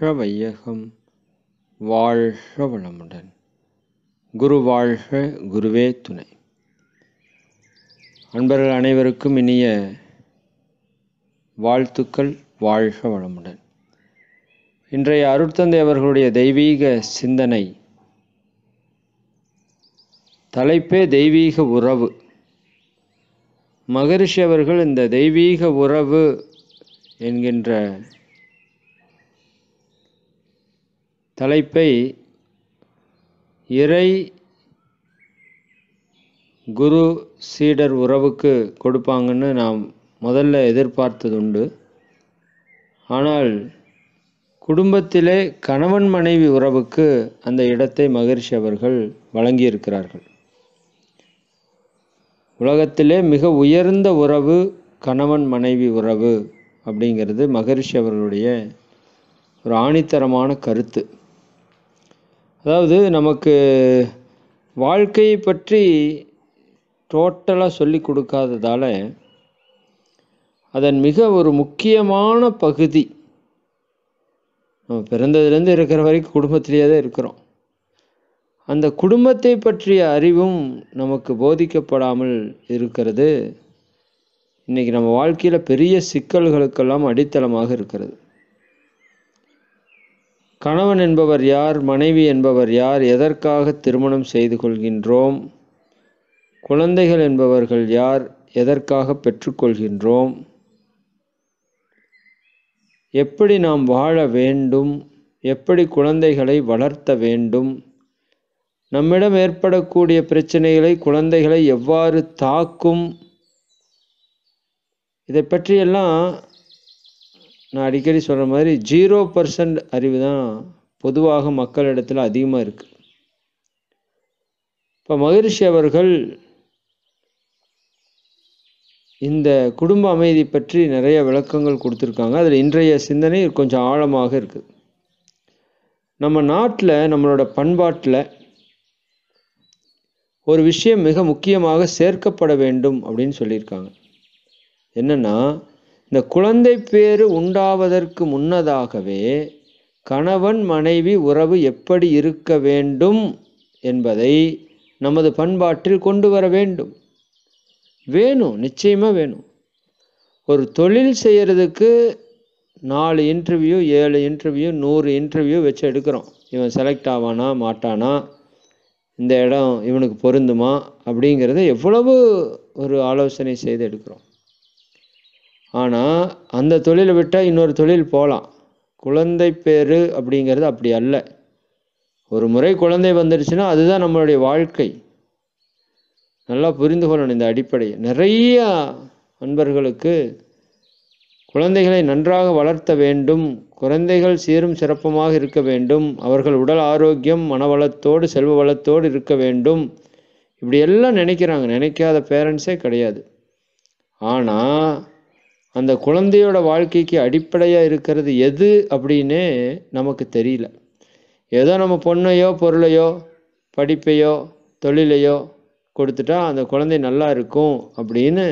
சிவ வாழ்க வளமுடன் குரு வாழ்க குருவே துணை அன்பர்கள் அனைவருக்கும் இனிய வாழ்த்துக்கள் வாழ்க வளமுடன் இன்றைய அருட்தந்தை அவர்களுடைய தெய்வீக சிந்தனை தலைப்பே தெய்வீக உறவு மகரிஷி அவர்கள் இந்த தெய்வீக உறவு என்கின்ற தலைப்பை இறை குரு சீடர் உறவுக்கு கொடுப்பாங்கன்னு நாம் முதல்ல எதிர்பார்த்ததுண்டு ஆனால் குடும்பத்திலே கணவன் மனைவி உறவுக்கு அந்த இடத்தை மகிழ்ச்சி அவர்கள் வழங்கியிருக்கிறார்கள் உலகத்திலே மிக உயர்ந்த உறவு கணவன் மனைவி உறவு அப்படிங்கிறது மகரிஷி அவர்களுடைய ஒரு ஆணித்தரமான கருத்து அதாவது நமக்கு வாழ்க்கையை பற்றி டோட்டலாக சொல்லி கொடுக்காததால் அதன் மிக ஒரு முக்கியமான பகுதி நம்ம பிறந்ததுலேருந்து இருக்கிற வரைக்கும் குடும்பத்திலேயே தான் இருக்கிறோம் அந்த குடும்பத்தை பற்றிய அறிவும் நமக்கு போதிக்கப்படாமல் இருக்கிறது இன்றைக்கி நம்ம வாழ்க்கையில் பெரிய சிக்கல்களுக்கெல்லாம் அடித்தளமாக இருக்கிறது கணவன் என்பவர் யார் மனைவி என்பவர் யார் எதற்காக திருமணம் செய்து கொள்கின்றோம் குழந்தைகள் என்பவர்கள் யார் எதற்காக பெற்றுக்கொள்கின்றோம் எப்படி நாம் வாழ வேண்டும் எப்படி குழந்தைகளை வளர்த்த வேண்டும் நம்மிடம் ஏற்படக்கூடிய பிரச்சனைகளை குழந்தைகளை எவ்வாறு தாக்கும் இதை பற்றியெல்லாம் நான் அடிக்கடி சொல்கிற மாதிரி ஜீரோ பர்சன்ட் அறிவு தான் பொதுவாக மக்களிடத்தில் அதிகமாக இருக்குது இப்போ மகிழ்ச்சி அவர்கள் இந்த குடும்ப அமைதி பற்றி நிறைய விளக்கங்கள் கொடுத்துருக்காங்க அதில் இன்றைய சிந்தனை கொஞ்சம் ஆழமாக இருக்குது நம்ம நாட்டில் நம்மளோட பண்பாட்டில் ஒரு விஷயம் மிக முக்கியமாக சேர்க்கப்பட வேண்டும் அப்படின்னு சொல்லியிருக்காங்க என்னென்னா இந்த குழந்தை பேறு உண்டாவதற்கு முன்னதாகவே கணவன் மனைவி உறவு எப்படி இருக்க வேண்டும் என்பதை நமது பண்பாட்டில் கொண்டு வர வேண்டும் வேணும் நிச்சயமாக வேணும் ஒரு தொழில் செய்கிறதுக்கு நாலு இன்டர்வியூ ஏழு இன்டர்வியூ நூறு இன்டர்வியூ வச்சு எடுக்கிறோம் இவன் செலக்ட் ஆவானா மாட்டானா இந்த இடம் இவனுக்கு பொருந்துமா அப்படிங்கிறத எவ்வளவு ஒரு ஆலோசனை செய்து எடுக்கிறோம் ஆனால் அந்த தொழிலை விட்டால் இன்னொரு தொழில் போகலாம் குழந்தை பேர் அப்படிங்கிறது அப்படி அல்ல ஒரு முறை குழந்தை வந்துடுச்சுன்னா அதுதான் நம்மளுடைய வாழ்க்கை நல்லா புரிந்து கொள்ளணும் இந்த அடிப்படையை நிறைய அன்பர்களுக்கு குழந்தைகளை நன்றாக வளர்த்த வேண்டும் குழந்தைகள் சீரும் சிறப்பமாக இருக்க வேண்டும் அவர்கள் உடல் ஆரோக்கியம் மனவளத்தோடு செல்வ வளத்தோடு இருக்க வேண்டும் இப்படியெல்லாம் நினைக்கிறாங்க நினைக்காத பேரண்ட்ஸே கிடையாது ஆனால் அந்த குழந்தையோட வாழ்க்கைக்கு அடிப்படையாக இருக்கிறது எது அப்படின்னே நமக்கு தெரியல ஏதோ நம்ம பொண்ணையோ பொருளையோ படிப்பையோ தொழிலையோ கொடுத்துட்டா அந்த குழந்தை நல்லா இருக்கும் அப்படின்னு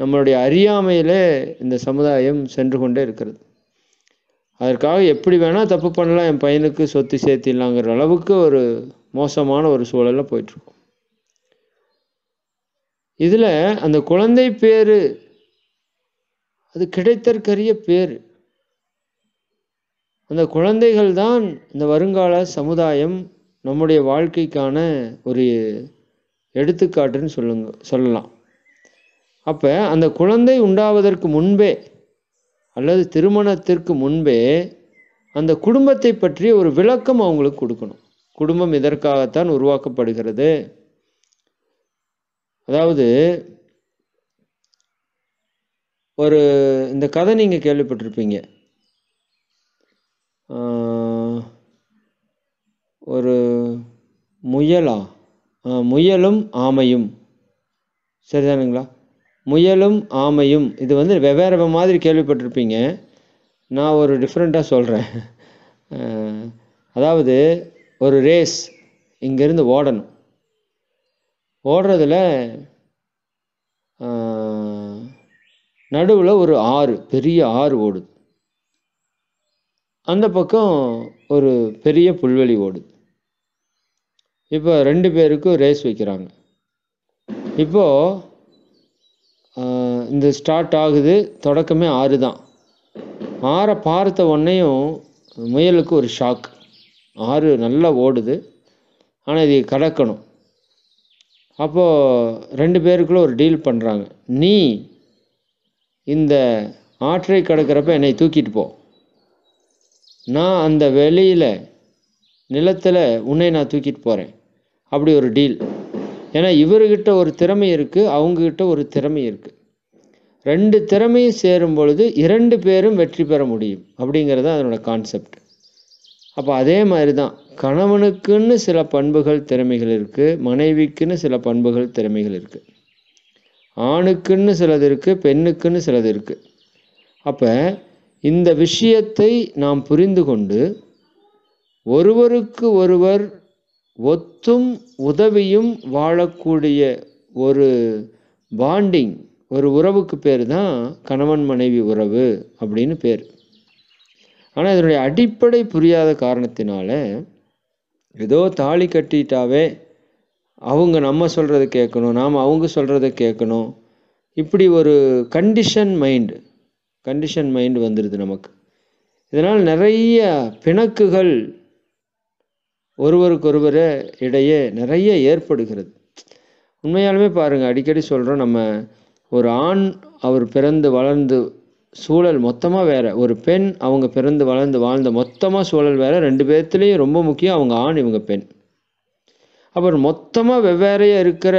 நம்மளுடைய அறியாமையிலே இந்த சமுதாயம் சென்று கொண்டே இருக்கிறது அதற்காக எப்படி வேணால் தப்பு பண்ணலாம் என் பையனுக்கு சொத்து சேர்த்திடலாங்கிற அளவுக்கு ஒரு மோசமான ஒரு சூழலில் போயிட்டுருக்கும் இதில் அந்த குழந்தை பேர் அது கிடைத்தற்கரிய பேர் அந்த குழந்தைகள் தான் இந்த வருங்கால சமுதாயம் நம்முடைய வாழ்க்கைக்கான ஒரு எடுத்துக்காட்டுன்னு சொல்லுங்க சொல்லலாம் அப்போ அந்த குழந்தை உண்டாவதற்கு முன்பே அல்லது திருமணத்திற்கு முன்பே அந்த குடும்பத்தை பற்றிய ஒரு விளக்கம் அவங்களுக்கு கொடுக்கணும் குடும்பம் இதற்காகத்தான் உருவாக்கப்படுகிறது அதாவது ஒரு இந்த கதை நீங்கள் கேள்விப்பட்டிருப்பீங்க ஒரு முயலா முயலும் ஆமையும் சரிதானுங்களா முயலும் ஆமையும் இது வந்து வெவ்வேறு மாதிரி கேள்விப்பட்டிருப்பீங்க நான் ஒரு டிஃப்ரெண்ட்டாக சொல்கிறேன் அதாவது ஒரு ரேஸ் இங்கேருந்து ஓடணும் ஓடுறதில் நடுவில் ஒரு ஆறு பெரிய ஆறு ஓடுது அந்த பக்கம் ஒரு பெரிய புல்வெளி ஓடுது இப்போ ரெண்டு பேருக்கும் ரேஸ் வைக்கிறாங்க இப்போது இந்த ஸ்டார்ட் ஆகுது தொடக்கமே ஆறு தான் ஆறை பார்த்த உடனேயும் முயலுக்கு ஒரு ஷாக் ஆறு நல்லா ஓடுது ஆனால் இது கடக்கணும் அப்போது ரெண்டு பேருக்குள்ளே ஒரு டீல் பண்ணுறாங்க நீ இந்த ஆற்றை கடக்கிறப்ப என்னை தூக்கிட்டு போ நான் அந்த வெளியில் நிலத்தில் உன்னை நான் தூக்கிட்டு போகிறேன் அப்படி ஒரு டீல் ஏன்னா இவர்கிட்ட ஒரு திறமை இருக்குது அவங்கக்கிட்ட ஒரு திறமை இருக்குது ரெண்டு திறமையும் சேரும் பொழுது இரண்டு பேரும் வெற்றி பெற முடியும் அப்படிங்கிறது தான் அதனோட கான்செப்ட் அப்போ அதே மாதிரி தான் கணவனுக்குன்னு சில பண்புகள் திறமைகள் இருக்குது மனைவிக்குன்னு சில பண்புகள் திறமைகள் இருக்குது ஆணுக்குன்னு சிலது இருக்குது பெண்ணுக்குன்னு சிலது இருக்குது அப்போ இந்த விஷயத்தை நாம் புரிந்து கொண்டு ஒருவருக்கு ஒருவர் ஒத்தும் உதவியும் வாழக்கூடிய ஒரு பாண்டிங் ஒரு உறவுக்கு பேர் தான் கணவன் மனைவி உறவு அப்படின்னு பேர் ஆனால் இதனுடைய அடிப்படை புரியாத காரணத்தினால ஏதோ தாலி கட்டிட்டாவே அவங்க நம்ம சொல்கிறத கேட்கணும் நாம் அவங்க சொல்கிறத கேட்கணும் இப்படி ஒரு கண்டிஷன் மைண்டு கண்டிஷன் மைண்டு வந்துடுது நமக்கு இதனால் நிறைய பிணக்குகள் ஒருவருக்கொருவர இடையே நிறைய ஏற்படுகிறது உண்மையாலுமே பாருங்கள் அடிக்கடி சொல்கிறோம் நம்ம ஒரு ஆண் அவர் பிறந்து வளர்ந்து சூழல் மொத்தமாக வேறு ஒரு பெண் அவங்க பிறந்து வளர்ந்து வாழ்ந்த மொத்தமாக சூழல் வேறு ரெண்டு பேர்த்துலேயும் ரொம்ப முக்கியம் அவங்க ஆண் இவங்க பெண் அப்புறம் மொத்தமாக வெவ்வேறையாக இருக்கிற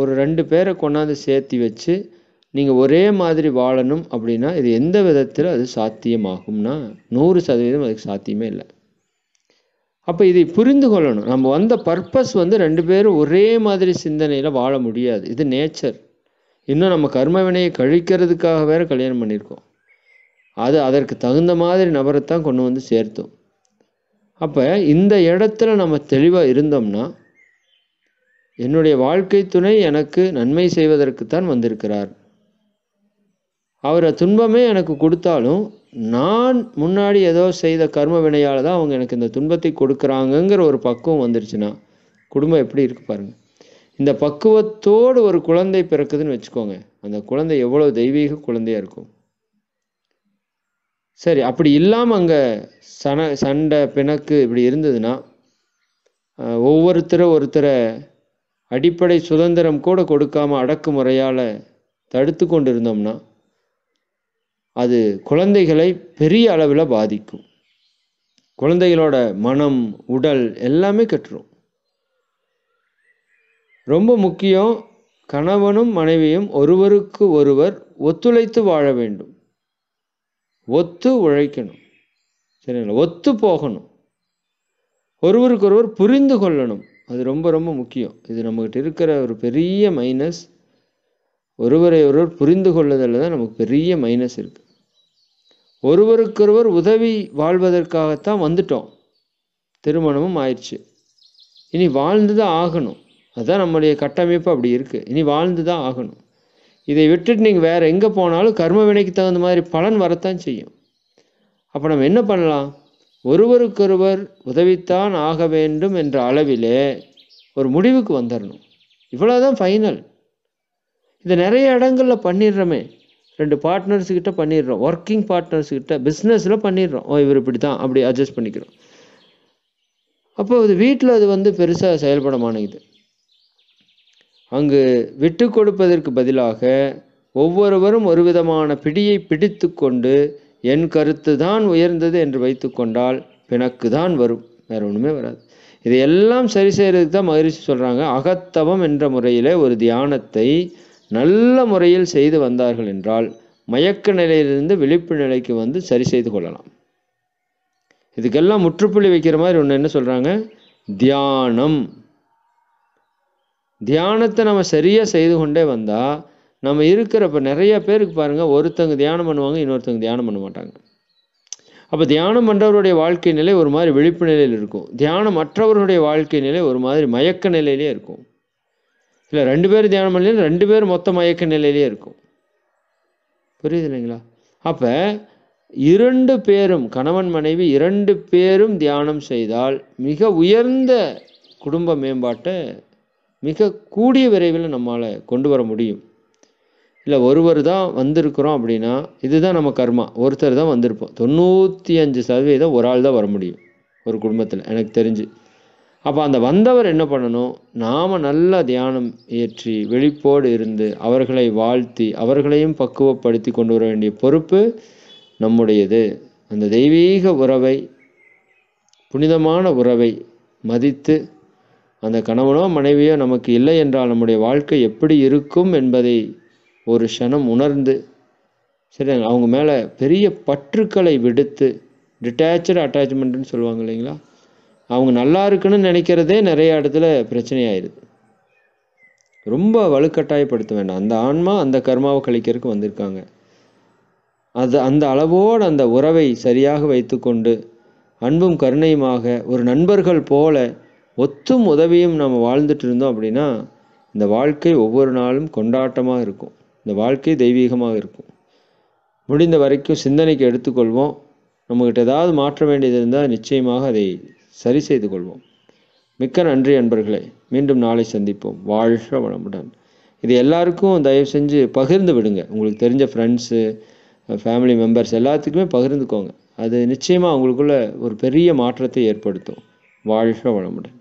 ஒரு ரெண்டு பேரை கொண்டாந்து சேர்த்து வச்சு நீங்கள் ஒரே மாதிரி வாழணும் அப்படின்னா இது எந்த விதத்தில் அது சாத்தியமாகும்னா நூறு சதவீதம் அதுக்கு சாத்தியமே இல்லை அப்போ இதை புரிந்து கொள்ளணும் நம்ம வந்த பர்பஸ் வந்து ரெண்டு பேரும் ஒரே மாதிரி சிந்தனையில் வாழ முடியாது இது நேச்சர் இன்னும் நம்ம கர்ம வினையை கழிக்கிறதுக்காக வேறு கல்யாணம் பண்ணியிருக்கோம் அது அதற்கு தகுந்த மாதிரி நபரை தான் கொண்டு வந்து சேர்த்தோம் அப்போ இந்த இடத்துல நம்ம தெளிவாக இருந்தோம்னா என்னுடைய வாழ்க்கை துணை எனக்கு நன்மை செய்வதற்குத்தான் வந்திருக்கிறார் அவரை துன்பமே எனக்கு கொடுத்தாலும் நான் முன்னாடி ஏதோ செய்த கர்ம வினையால் தான் அவங்க எனக்கு இந்த துன்பத்தை கொடுக்குறாங்கங்கிற ஒரு பக்குவம் வந்துருச்சுன்னா குடும்பம் எப்படி இருக்கு பாருங்கள் இந்த பக்குவத்தோடு ஒரு குழந்தை பிறக்குதுன்னு வச்சுக்கோங்க அந்த குழந்தை எவ்வளோ தெய்வீக குழந்தையாக இருக்கும் சரி அப்படி இல்லாமல் அங்கே சன சண்டை பிணக்கு இப்படி இருந்ததுன்னா ஒவ்வொருத்தரை ஒருத்தரை அடிப்படை சுதந்திரம் கூட கொடுக்காம அடக்குமுறையால் தடுத்து கொண்டிருந்தோம்னா அது குழந்தைகளை பெரிய அளவில் பாதிக்கும் குழந்தைகளோட மனம் உடல் எல்லாமே கெட்டுரும் ரொம்ப முக்கியம் கணவனும் மனைவியும் ஒருவருக்கு ஒருவர் ஒத்துழைத்து வாழ வேண்டும் ஒத்து உழைக்கணும் சரிங்களா ஒத்து போகணும் ஒருவருக்கொருவர் புரிந்து கொள்ளணும் அது ரொம்ப ரொம்ப முக்கியம் இது நம்மகிட்ட இருக்கிற ஒரு பெரிய மைனஸ் ஒருவரை ஒருவர் புரிந்து கொள்வதில் தான் நமக்கு பெரிய மைனஸ் இருக்குது ஒருவருக்கொருவர் உதவி வாழ்வதற்காகத்தான் வந்துட்டோம் திருமணமும் ஆயிடுச்சு இனி வாழ்ந்து தான் ஆகணும் அதுதான் நம்முடைய கட்டமைப்பு அப்படி இருக்குது இனி வாழ்ந்து தான் ஆகணும் இதை விட்டுட்டு நீங்கள் வேறு எங்கே போனாலும் கர்ம வினைக்கு தகுந்த மாதிரி பலன் வரத்தான் செய்யும் அப்போ நம்ம என்ன பண்ணலாம் ஒருவருக்கொருவர் உதவித்தான் ஆக வேண்டும் என்ற அளவிலே ஒரு முடிவுக்கு வந்துடணும் இவ்வளோதான் ஃபைனல் இந்த நிறைய இடங்களில் பண்ணிடுறோமே ரெண்டு பார்ட்னர்ஸ்கிட்ட பண்ணிடுறோம் ஒர்க்கிங் பார்ட்னர்ஸ்கிட்ட பிஸ்னஸில் பண்ணிடுறோம் ஓ இவர் இப்படி தான் அப்படி அட்ஜஸ்ட் பண்ணிக்கிறோம் அப்போ அது வீட்டில் அது வந்து பெருசாக செயல்பட மாணிக்குது அங்கு விட்டு கொடுப்பதற்கு பதிலாக ஒவ்வொருவரும் ஒரு விதமான பிடியை பிடித்து கொண்டு என் கருத்து தான் உயர்ந்தது என்று வைத்து கொண்டால் பிணக்கு தான் வரும் வேறு ஒன்றுமே வராது இதையெல்லாம் சரி செய்கிறதுக்கு தான் மகிழ்ச்சி சொல்கிறாங்க அகத்தவம் என்ற முறையில் ஒரு தியானத்தை நல்ல முறையில் செய்து வந்தார்கள் என்றால் மயக்க நிலையிலிருந்து விழிப்பு நிலைக்கு வந்து சரி செய்து கொள்ளலாம் இதுக்கெல்லாம் முற்றுப்புள்ளி வைக்கிற மாதிரி ஒன்று என்ன சொல்கிறாங்க தியானம் தியானத்தை நம்ம சரியாக செய்து கொண்டே வந்தால் நம்ம இருக்கிறப்ப நிறைய பேருக்கு பாருங்கள் ஒருத்தங்க தியானம் பண்ணுவாங்க இன்னொருத்தங்க தியானம் பண்ண மாட்டாங்க அப்போ தியானம் பண்ணுறவருடைய வாழ்க்கை நிலை ஒரு மாதிரி விழிப்பு நிலையில் இருக்கும் தியானம் மற்றவர்களுடைய வாழ்க்கை நிலை ஒரு மாதிரி மயக்க நிலையிலே இருக்கும் இல்லை ரெண்டு பேர் தியானம் பண்ணல ரெண்டு பேர் மொத்த மயக்க நிலையிலே இருக்கும் புரியுது இல்லைங்களா அப்போ இரண்டு பேரும் கணவன் மனைவி இரண்டு பேரும் தியானம் செய்தால் மிக உயர்ந்த குடும்ப மேம்பாட்டை மிக கூடிய விரைவில் நம்மளால் கொண்டு வர முடியும் இல்லை ஒருவர் தான் வந்திருக்கிறோம் அப்படின்னா இதுதான் நம்ம கர்மா ஒருத்தர் தான் வந்திருப்போம் தொண்ணூற்றி அஞ்சு சதவீதம் ஒரு ஆள் தான் வர முடியும் ஒரு குடும்பத்தில் எனக்கு தெரிஞ்சு அப்போ அந்த வந்தவர் என்ன பண்ணணும் நாம் நல்ல தியானம் இயற்றி வெளிப்போடு இருந்து அவர்களை வாழ்த்தி அவர்களையும் பக்குவப்படுத்தி கொண்டு வர வேண்டிய பொறுப்பு நம்முடையது அந்த தெய்வீக உறவை புனிதமான உறவை மதித்து அந்த கணவனோ மனைவியோ நமக்கு இல்லை என்றால் நம்முடைய வாழ்க்கை எப்படி இருக்கும் என்பதை ஒரு க்ஷணம் உணர்ந்து சரி அவங்க மேலே பெரிய பற்றுக்களை விடுத்து டிட்டாச்சு அட்டாச்மெண்ட்டுன்னு சொல்லுவாங்க இல்லைங்களா அவங்க நல்லா இருக்குன்னு நினைக்கிறதே நிறைய இடத்துல பிரச்சனையாயிருது ரொம்ப வலுக்கட்டாயப்படுத்த வேண்டாம் அந்த ஆன்மா அந்த கர்மாவை கழிக்கிறதுக்கு வந்திருக்காங்க அது அந்த அளவோடு அந்த உறவை சரியாக வைத்துக்கொண்டு அன்பும் கருணையுமாக ஒரு நண்பர்கள் போல ஒத்தும் உதவியும் நம்ம வாழ்ந்துட்டு இருந்தோம் அப்படின்னா இந்த வாழ்க்கை ஒவ்வொரு நாளும் கொண்டாட்டமாக இருக்கும் இந்த வாழ்க்கை தெய்வீகமாக இருக்கும் முடிந்த வரைக்கும் சிந்தனைக்கு எடுத்துக்கொள்வோம் நம்மக்கிட்ட ஏதாவது மாற்ற வேண்டியது இருந்தால் நிச்சயமாக அதை சரி செய்து கொள்வோம் மிக்க நன்றி அன்பர்களே மீண்டும் நாளை சந்திப்போம் வாழ்க வளமுடன் இது எல்லாருக்கும் தயவு செஞ்சு பகிர்ந்து விடுங்க உங்களுக்கு தெரிஞ்ச ஃப்ரெண்ட்ஸு ஃபேமிலி மெம்பர்ஸ் எல்லாத்துக்குமே பகிர்ந்துக்கோங்க அது நிச்சயமாக உங்களுக்குள்ள ஒரு பெரிய மாற்றத்தை ஏற்படுத்தும் வாழ்க வளமுடன்